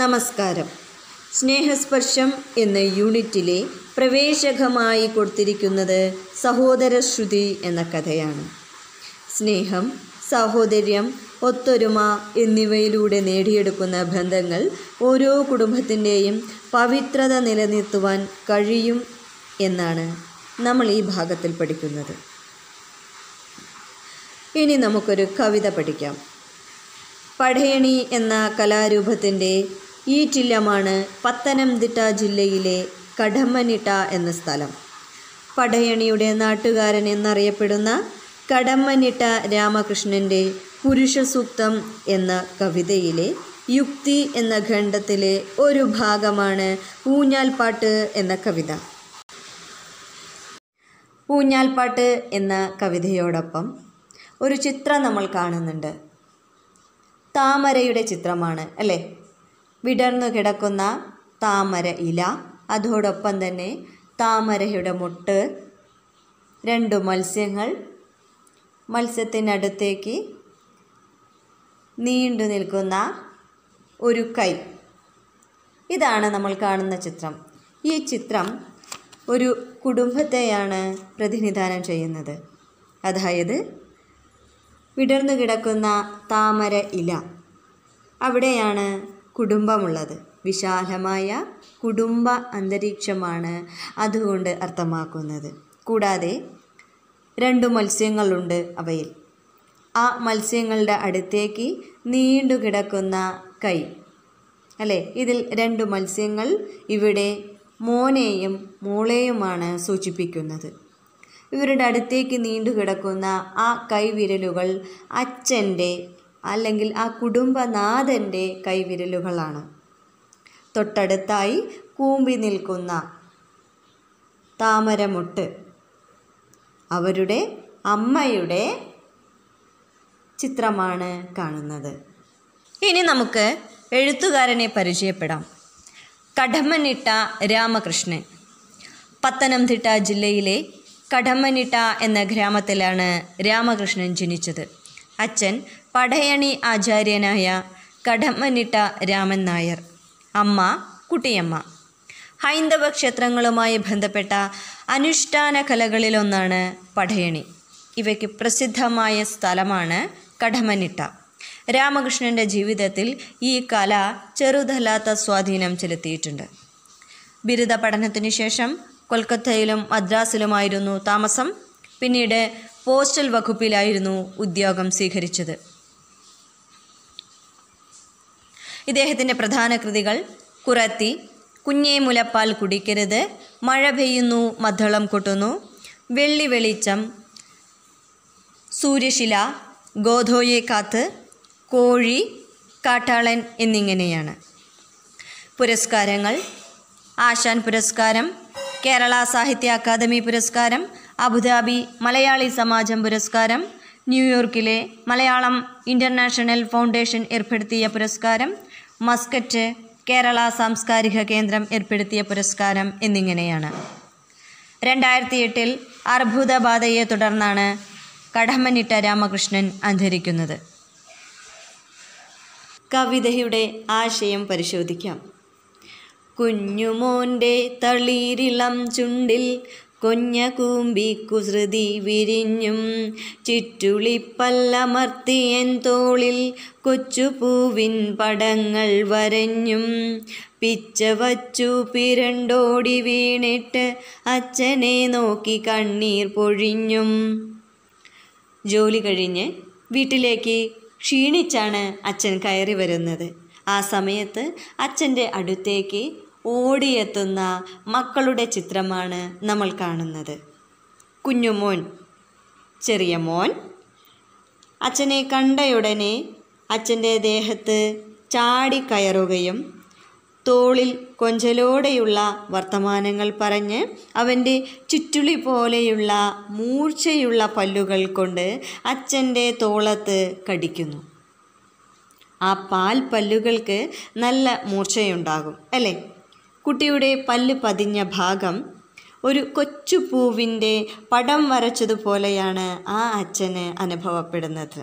നമസ്കാരം സ്നേഹസ്പർശം എന്ന യൂണിറ്റിലെ പ്രവേശകമായി കൊടുത്തിരിക്കുന്നത് സഹോദരശ്രുതി എന്ന കഥയാണ് സ്നേഹം സാഹോദര്യം ഒത്തൊരുമ എന്നിവയിലൂടെ നേടിയെടുക്കുന്ന ബന്ധങ്ങൾ ഓരോ കുടുംബത്തിൻ്റെയും പവിത്രത നിലനിർത്തുവാൻ കഴിയും എന്നാണ് നമ്മൾ ഈ ഭാഗത്തിൽ പഠിക്കുന്നത് ഇനി നമുക്കൊരു കവിത പഠിക്കാം പഠയണി എന്ന കലാരൂപത്തിൻ്റെ ഈ ചില്ലമാണ് പത്തനംതിട്ട ജില്ലയിലെ കടമ്മനിട്ട എന്ന സ്ഥലം പടയണിയുടെ നാട്ടുകാരൻ എന്നറിയപ്പെടുന്ന കടമ്മനിട്ട രാമകൃഷ്ണൻ്റെ പുരുഷസൂക്തം എന്ന കവിതയിലെ യുക്തി എന്ന ഖണ്ഡത്തിലെ ഒരു ഭാഗമാണ് ഊഞ്ഞാൽപ്പാട്ട് എന്ന കവിത ഊഞ്ഞാൽപ്പാട്ട് എന്ന കവിതയോടൊപ്പം ഒരു ചിത്രം നമ്മൾ കാണുന്നുണ്ട് താമരയുടെ ചിത്രമാണ് അല്ലേ വിടർന്നു കിടക്കുന്ന താമര ഇല അതോടൊപ്പം തന്നെ താമരയുടെ മുട്ട് രണ്ടു മത്സ്യങ്ങൾ മത്സ്യത്തിനടുത്തേക്ക് നീണ്ടു നിൽക്കുന്ന ഒരു കൈ ഇതാണ് നമ്മൾ കാണുന്ന ചിത്രം ഈ ചിത്രം ഒരു കുടുംബത്തെയാണ് പ്രതിനിധാനം ചെയ്യുന്നത് അതായത് വിടർന്നു കിടക്കുന്ന താമര ഇല അവിടെയാണ് കുടുംബമുള്ളത് വിശാലമായ കുടുംബ അന്തരീക്ഷമാണ് അതുകൊണ്ട് അർത്ഥമാക്കുന്നത് കൂടാതെ രണ്ടു മത്സ്യങ്ങളുണ്ട് അവയിൽ ആ മത്സ്യങ്ങളുടെ അടുത്തേക്ക് നീണ്ടു കിടക്കുന്ന കൈ അല്ലേ ഇതിൽ രണ്ട് മത്സ്യങ്ങൾ ഇവിടെ മോനെയും മോളെയുമാണ് സൂചിപ്പിക്കുന്നത് ഇവരുടെ അടുത്തേക്ക് നീണ്ടു കിടക്കുന്ന ആ കൈവിരലുകൾ അച്ഛൻ്റെ അല്ലെങ്കിൽ ആ കുടുംബനാഥൻ്റെ കൈവിരലുകളാണ് തൊട്ടടുത്തായി കൂമ്പി നിൽക്കുന്ന താമരമുട്ട് അവരുടെ അമ്മയുടെ ചിത്രമാണ് കാണുന്നത് ഇനി നമുക്ക് എഴുത്തുകാരനെ പരിചയപ്പെടാം കടമ്മനിട്ട രാമകൃഷ്ണൻ പത്തനംതിട്ട ജില്ലയിലെ കടമ്മനിട്ട എന്ന ഗ്രാമത്തിലാണ് രാമകൃഷ്ണൻ ജനിച്ചത് അച്ഛൻ പടയണി ആചാര്യനായ കടമ്മനിട്ട രാമൻ നായർ അമ്മ കുട്ടിയമ്മ ഹൈന്ദവ ക്ഷേത്രങ്ങളുമായി ബന്ധപ്പെട്ട അനുഷ്ഠാന കലകളിലൊന്നാണ് പടയണി ഇവയ്ക്ക് പ്രസിദ്ധമായ സ്ഥലമാണ് കടമനിട്ട രാമകൃഷ്ണൻ്റെ ജീവിതത്തിൽ ഈ കല ചെറുതല്ലാത്ത സ്വാധീനം ചെലുത്തിയിട്ടുണ്ട് ബിരുദ പഠനത്തിന് ശേഷം കൊൽക്കത്തയിലും മദ്രാസിലുമായിരുന്നു താമസം പിന്നീട് പോസ്റ്റൽ വകുപ്പിലായിരുന്നു ഉദ്യോഗം സ്വീകരിച്ചത് ഇദ്ദേഹത്തിൻ്റെ പ്രധാന കൃതികൾ കുറത്തി കുഞ്ഞേ മുലപ്പാൽ കുടിക്കരുത് മഴ പെയ്യുന്നു മദ്ദളം കൊട്ടുന്നു വെള്ളി വെളിച്ചം സൂര്യശില ഗോധോയെ കാത്ത് കോഴി കാട്ടാളൻ എന്നിങ്ങനെയാണ് പുരസ്കാരങ്ങൾ ആശാൻ പുരസ്കാരം കേരള സാഹിത്യ അക്കാദമി പുരസ്കാരം അബുദാബി മലയാളി സമാജം പുരസ്കാരം ന്യൂയോർക്കിലെ മലയാളം ഇൻ്റർനാഷണൽ ഫൗണ്ടേഷൻ ഏർപ്പെടുത്തിയ പുരസ്കാരം മസ്കറ്റ് കേരള സാംസ്കാരിക കേന്ദ്രം ഏർപ്പെടുത്തിയ പുരസ്കാരം എന്നിങ്ങനെയാണ് രണ്ടായിരത്തി എട്ടിൽ അർബുദബാധയെ തുടർന്നാണ് കടമ്മനിട്ട രാമകൃഷ്ണൻ അന്തരിക്കുന്നത് കവിതയുടെ ആശയം പരിശോധിക്കാം കുഞ്ഞുമോൻ്റെ തളീരിളം ചുണ്ടിൽ കുഞ്ഞ കൂമ്പിക്കുസൃതി വിരിഞ്ഞും ചുറ്റുളിപ്പല്ലമർത്തിയൻ തോളിൽ കൊച്ചുപൂവിൻ പടങ്ങൾ വരഞ്ഞും പിച്ച വച്ചു പിരണ്ടോടി വീണിട്ട് അച്ഛനെ നോക്കി കണ്ണീർ പൊഴിഞ്ഞും ജോലി കഴിഞ്ഞ് വീട്ടിലേക്ക് ക്ഷീണിച്ചാണ് അച്ഛൻ കയറി വരുന്നത് ആ സമയത്ത് അച്ഛൻ്റെ അടുത്തേക്ക് ഓടിയെത്തുന്ന മക്കളുടെ ചിത്രമാണ് നമ്മൾ കാണുന്നത് കുഞ്ഞുമോൻ ചെറിയ മോൻ അച്ഛനെ കണ്ടയുടനെ അച്ഛൻ്റെ ദേഹത്ത് ചാടിക്കയറുകയും തോളിൽ കൊഞ്ചലോടെയുള്ള വർത്തമാനങ്ങൾ പറഞ്ഞ് അവൻ്റെ ചുറ്റുളി പോലെയുള്ള മൂർച്ചയുള്ള പല്ലുകൾ കൊണ്ട് അച്ഛൻ്റെ തോളത്ത് കടിക്കുന്നു ആ പാൽ പല്ലുകൾക്ക് നല്ല മൂർച്ചയുണ്ടാകും അല്ലേ കുട്ടിയുടെ പല്ല് പതിഞ്ഞ ഭാഗം ഒരു കൊച്ചു പടം വരച്ചതുപോലെയാണ് ആ അച്ഛന് അനുഭവപ്പെടുന്നത്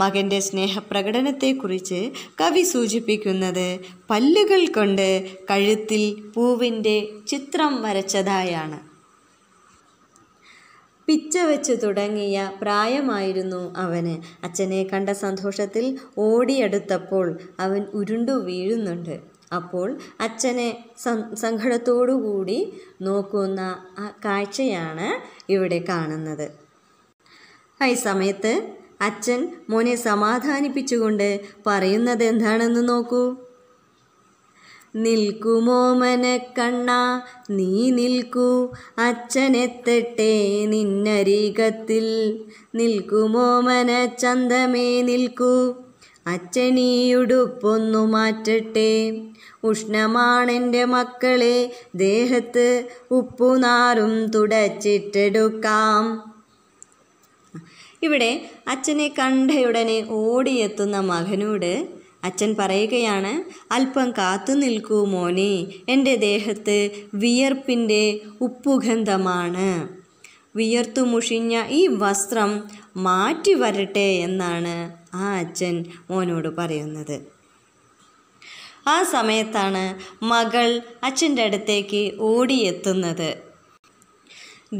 മകൻ്റെ സ്നേഹപ്രകടനത്തെക്കുറിച്ച് കവി സൂചിപ്പിക്കുന്നത് പല്ലുകൾ കൊണ്ട് കഴുത്തിൽ പൂവിൻ്റെ ചിത്രം വരച്ചതായാണ് പിച്ച വെച്ച് തുടങ്ങിയ പ്രായമായിരുന്നു അവന് അച്ഛനെ കണ്ട സന്തോഷത്തിൽ ഓടിയെടുത്തപ്പോൾ അവൻ ഉരുണ്ടു വീഴുന്നുണ്ട് അപ്പോൾ അച്ഛനെ സങ്കടത്തോടുകൂടി നോക്കുന്ന ആ കാഴ്ചയാണ് ഇവിടെ കാണുന്നത് ആ സമയത്ത് അച്ഛൻ മോനെ സമാധാനിപ്പിച്ചുകൊണ്ട് പറയുന്നത് എന്താണെന്ന് നോക്കൂ നിൽക്കുമോമന കണ്ണ നീ നിൽക്കൂ അച്ഛനെത്തട്ടെ നിന്നരീകത്തിൽ മന ചന്തമേ നിൽക്കൂ അച്ഛനീയുടുപ്പൊന്നു മാറ്റട്ടെ ഉഷ്ണമാണെൻ്റെ മക്കളെ ദേഹത്ത് ഉപ്പുനാറും തുടച്ചിട്ടെടുക്കാം ഇവിടെ അച്ഛനെ കണ്ടയുടനെ ഓടിയെത്തുന്ന മകനോട് അച്ഛൻ പറയുകയാണ് അല്പം കാത്തു നിൽക്കൂ മോനെ എൻ്റെ ദേഹത്ത് വിയർപ്പിൻ്റെ ഉപ്പുഗന്ധമാണ് വിയർത്തു മുഷിഞ്ഞ ഈ വസ്ത്രം മാറ്റി വരട്ടെ എന്നാണ് ആ അച്ഛൻ മോനോട് പറയുന്നത് ആ സമയത്താണ് മകൾ അച്ഛൻ്റെ അടുത്തേക്ക് ഓടിയെത്തുന്നത്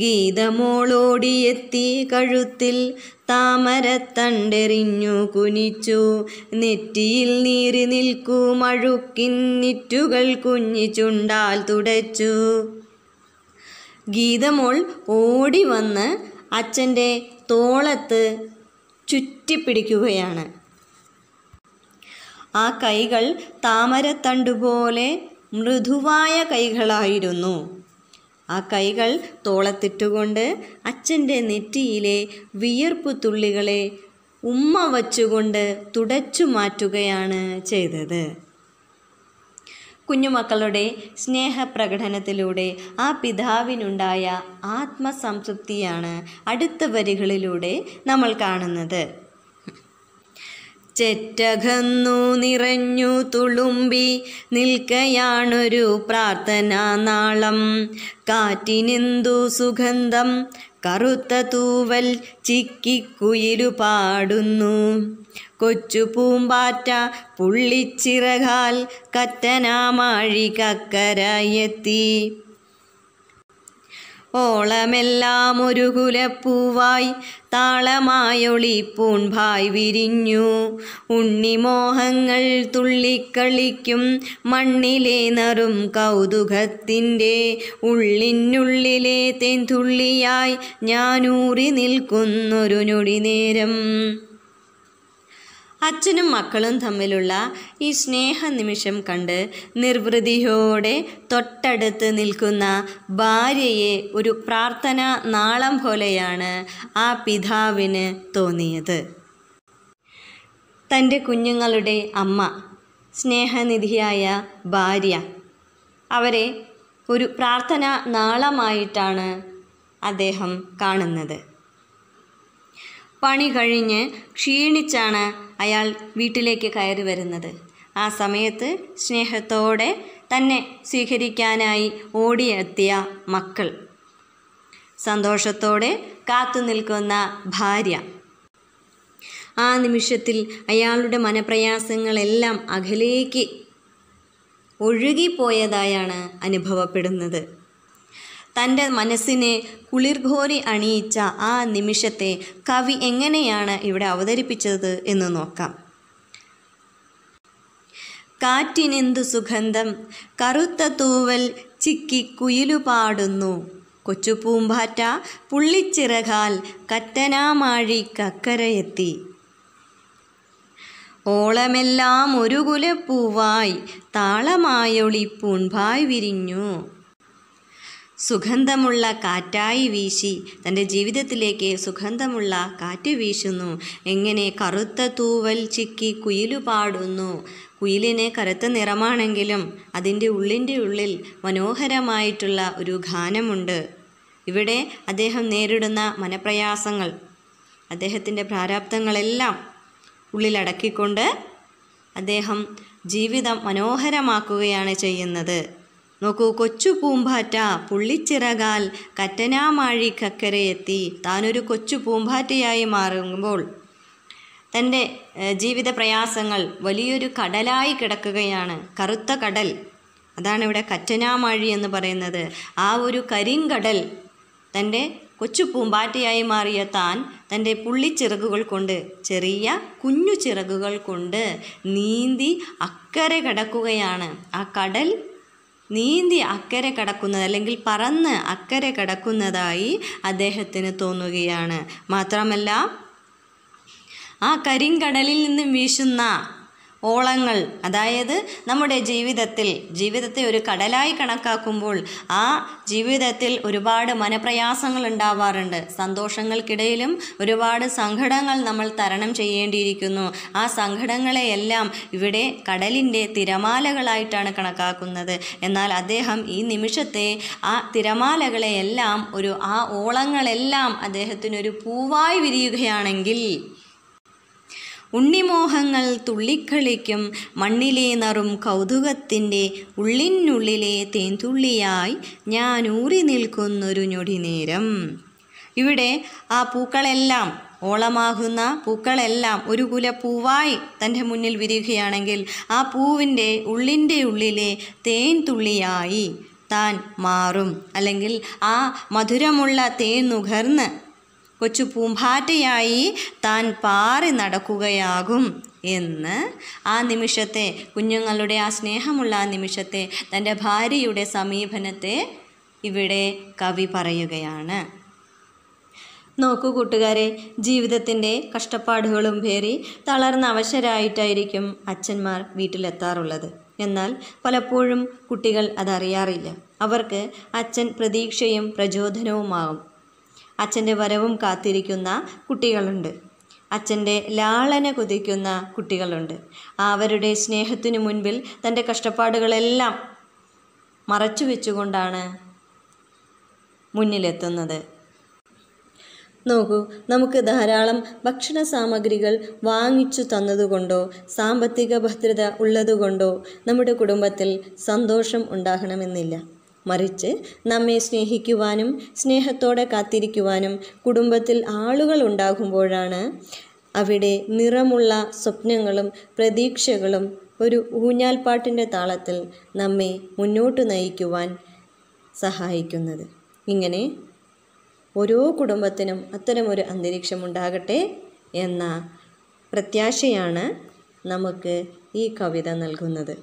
ഗീതമോളോടിയെത്തി കഴുത്തിൽ താമരത്തണ്ടെറിഞ്ഞു കുനിച്ചു നെറ്റിയിൽ നീരി നിൽക്കൂ മഴുക്കിൻ നിറ്റുകൾ കുഞ്ഞിച്ചുണ്ടാൽ തുടച്ചു ഗീതമോൾ ഓടി വന്ന് അച്ഛൻ്റെ തോളത്ത് ചുറ്റിപ്പിടിക്കുകയാണ് ആ കൈകൾ താമരത്തണ്ടുപോലെ മൃദുവായ കൈകളായിരുന്നു ആ കൈകൾ തോളത്തിട്ടുകൊണ്ട് അച്ഛൻ്റെ നെറ്റിയിലെ വിയർപ്പ് തുള്ളികളെ ഉമ്മ വച്ചുകൊണ്ട് തുടച്ചു മാറ്റുകയാണ് ചെയ്തത് കുഞ്ഞുമക്കളുടെ സ്നേഹപ്രകടനത്തിലൂടെ ആ പിതാവിനുണ്ടായ ആത്മസംതൃപ്തിയാണ് അടുത്ത വരികളിലൂടെ നമ്മൾ കാണുന്നത് ചെറ്റകന്നു നിറഞ്ഞു തുളുമ്പി നിൽക്കയാണൊരു പ്രാർത്ഥനാ നാളം കാറ്റിനെന്തു സുഗന്ധം കറുത്ത തൂവൽ ചിക്കിക്കുയിലു പാടുന്നു കൊച്ചു പൂമ്പാറ്റ പുള്ളിച്ചിറകാൽ കത്തനാമാഴി കക്കരയെത്തി ഓളമെല്ലാം ഒരു കുലപ്പൂവായി താളമായൊളി പൂൺഭായ് വിരിഞ്ഞു ഉണ്ണിമോഹങ്ങൾ തുള്ളിക്കളിക്കും മണ്ണിലെ നറും കൗതുകത്തിൻ്റെ ഉള്ളിനുള്ളിലെ തെന്തുള്ളിയായി ഞാനൂറി നിൽക്കുന്നൊരു നൊടി നേരം അച്ഛനും മക്കളും തമ്മിലുള്ള ഈ സ്നേഹ നിമിഷം കണ്ട് നിർവൃതിയോടെ തൊട്ടടുത്ത് നിൽക്കുന്ന ഭാര്യയെ ഒരു പ്രാർത്ഥന നാളം പോലെയാണ് ആ പിതാവിന് തോന്നിയത് തൻ്റെ കുഞ്ഞുങ്ങളുടെ അമ്മ സ്നേഹനിധിയായ ഭാര്യ അവരെ ഒരു പ്രാർത്ഥന നാളമായിട്ടാണ് അദ്ദേഹം കാണുന്നത് പണി കഴിഞ്ഞ് ക്ഷീണിച്ചാണ് അയാൾ വീട്ടിലേക്ക് കയറി വരുന്നത് ആ സമയത്ത് സ്നേഹത്തോടെ തന്നെ സ്വീകരിക്കാനായി ഓടിയെത്തിയ മക്കൾ സന്തോഷത്തോടെ കാത്തു നിൽക്കുന്ന ഭാര്യ ആ നിമിഷത്തിൽ അയാളുടെ മനപ്രയാസങ്ങളെല്ലാം അകലേക്ക് ഒഴുകിപ്പോയതായാണ് അനുഭവപ്പെടുന്നത് തൻ്റെ മനസ്സിനെ കുളിർഘോരി അണിയിച്ച ആ നിമിഷത്തെ കവി എങ്ങനെയാണ് ഇവിടെ അവതരിപ്പിച്ചത് എന്ന് നോക്കാം കാറ്റിനെന്തു സുഗന്ധം കറുത്ത തൂവൽ ചിക്കി കുയിലുപാടുന്നു കൊച്ചുപൂമ്പാറ്റ പുള്ളിച്ചിറകാൽ കറ്റനാമാഴി കക്കരയെത്തി ഓളമെല്ലാം ഒരു കുലപ്പൂവായി താളമായൊളി പൂൺഭായ് വിരിഞ്ഞു സുഗന്ധമുള്ള കാറ്റായി വീശി തൻ്റെ ജീവിതത്തിലേക്ക് സുഗന്ധമുള്ള കാറ്റ് വീശുന്നു എങ്ങനെ കറുത്ത തൂവൽ ചിക്കി കുയിലു പാടുന്നു കുയിലിന് കറുത്ത നിറമാണെങ്കിലും അതിൻ്റെ ഉള്ളിൻ്റെ ഉള്ളിൽ മനോഹരമായിട്ടുള്ള ഒരു ഗാനമുണ്ട് ഇവിടെ അദ്ദേഹം നേരിടുന്ന മനപ്രയാസങ്ങൾ അദ്ദേഹത്തിൻ്റെ പ്രാരാബ്ദങ്ങളെല്ലാം ഉള്ളിലടക്കിക്കൊണ്ട് അദ്ദേഹം ജീവിതം മനോഹരമാക്കുകയാണ് ചെയ്യുന്നത് നോക്കൂ കൊച്ചു പൂമ്പാറ്റ പുള്ളിച്ചിറകാൽ കറ്റനാമാഴി എത്തി താനൊരു കൊച്ചു പൂമ്പാറ്റയായി മാറുമ്പോൾ തൻ്റെ ജീവിത പ്രയാസങ്ങൾ വലിയൊരു കടലായി കിടക്കുകയാണ് കറുത്ത കടൽ അതാണ് ഇവിടെ കറ്റനാമാഴി എന്ന് പറയുന്നത് ആ ഒരു കരിങ്കടൽ തൻ്റെ കൊച്ചു പൂമ്പാറ്റയായി മാറിയ താൻ തൻ്റെ പുള്ളിച്ചിറകുകൾ കൊണ്ട് ചെറിയ കുഞ്ഞു ചിറകുകൾ കൊണ്ട് നീന്തി അക്കരെ കിടക്കുകയാണ് ആ കടൽ നീന്തി അക്കരെ കടക്കുന്നത് അല്ലെങ്കിൽ പറന്ന് അക്കരെ കടക്കുന്നതായി അദ്ദേഹത്തിന് തോന്നുകയാണ് മാത്രമല്ല ആ കരിങ്കടലിൽ നിന്നും വീശുന്ന ഓളങ്ങൾ അതായത് നമ്മുടെ ജീവിതത്തിൽ ജീവിതത്തെ ഒരു കടലായി കണക്കാക്കുമ്പോൾ ആ ജീവിതത്തിൽ ഒരുപാട് മനപ്രയാസങ്ങൾ ഉണ്ടാവാറുണ്ട് സന്തോഷങ്ങൾക്കിടയിലും ഒരുപാട് സങ്കടങ്ങൾ നമ്മൾ തരണം ചെയ്യേണ്ടിയിരിക്കുന്നു ആ സങ്കടങ്ങളെയെല്ലാം ഇവിടെ കടലിൻ്റെ തിരമാലകളായിട്ടാണ് കണക്കാക്കുന്നത് എന്നാൽ അദ്ദേഹം ഈ നിമിഷത്തെ ആ തിരമാലകളെയെല്ലാം ഒരു ആ ഓളങ്ങളെല്ലാം അദ്ദേഹത്തിനൊരു പൂവായി വിരിയുകയാണെങ്കിൽ ഉണ്ണിമോഹങ്ങൾ തുള്ളിക്കളിക്കും മണ്ണിലെ നറും കൗതുകത്തിൻ്റെ ഉള്ളിനുള്ളിലെ തേൻതുള്ളിയായി ഞാൻ ഊറി നിൽക്കുന്നൊരു ഞൊടിനേരം ഇവിടെ ആ പൂക്കളെല്ലാം ഓളമാകുന്ന പൂക്കളെല്ലാം ഒരു കുല പൂവായി തൻ്റെ മുന്നിൽ വിരിയുകയാണെങ്കിൽ ആ പൂവിൻ്റെ ഉള്ളിൻ്റെ ഉള്ളിലെ തേൻ തുള്ളിയായി താൻ മാറും അല്ലെങ്കിൽ ആ മധുരമുള്ള തേൻ നുകർന്ന് കൊച്ചു പൂമ്പാറ്റയായി താൻ പാറി നടക്കുകയാകും എന്ന് ആ നിമിഷത്തെ കുഞ്ഞുങ്ങളുടെ ആ സ്നേഹമുള്ള ആ നിമിഷത്തെ തൻ്റെ ഭാര്യയുടെ സമീപനത്തെ ഇവിടെ കവി പറയുകയാണ് നോക്കൂ കൂട്ടുകാരെ ജീവിതത്തിൻ്റെ കഷ്ടപ്പാടുകളും പേറി തളർന്ന അവശരായിട്ടായിരിക്കും അച്ഛന്മാർ വീട്ടിലെത്താറുള്ളത് എന്നാൽ പലപ്പോഴും കുട്ടികൾ അതറിയാറില്ല അവർക്ക് അച്ഛൻ പ്രതീക്ഷയും പ്രചോദനവുമാകും അച്ഛൻ്റെ വരവും കാത്തിരിക്കുന്ന കുട്ടികളുണ്ട് അച്ഛൻ്റെ ലാളന കുതിക്കുന്ന കുട്ടികളുണ്ട് അവരുടെ സ്നേഹത്തിനു മുൻപിൽ തൻ്റെ കഷ്ടപ്പാടുകളെല്ലാം മറച്ചു വെച്ചുകൊണ്ടാണ് മുന്നിലെത്തുന്നത് നോക്കൂ നമുക്ക് ധാരാളം ഭക്ഷണ സാമഗ്രികൾ വാങ്ങിച്ചു തന്നതുകൊണ്ടോ സാമ്പത്തിക ഭദ്രത ഉള്ളതുകൊണ്ടോ നമ്മുടെ കുടുംബത്തിൽ സന്തോഷം ഉണ്ടാകണമെന്നില്ല മറിച്ച് നമ്മെ സ്നേഹിക്കുവാനും സ്നേഹത്തോടെ കാത്തിരിക്കുവാനും കുടുംബത്തിൽ ആളുകൾ ഉണ്ടാകുമ്പോഴാണ് അവിടെ നിറമുള്ള സ്വപ്നങ്ങളും പ്രതീക്ഷകളും ഒരു ഊഞ്ഞാൽപ്പാട്ടിൻ്റെ താളത്തിൽ നമ്മെ മുന്നോട്ട് നയിക്കുവാൻ സഹായിക്കുന്നത് ഇങ്ങനെ ഓരോ കുടുംബത്തിനും അത്തരമൊരു അന്തരീക്ഷം ഉണ്ടാകട്ടെ എന്ന പ്രത്യാശയാണ് നമുക്ക് ഈ കവിത നൽകുന്നത്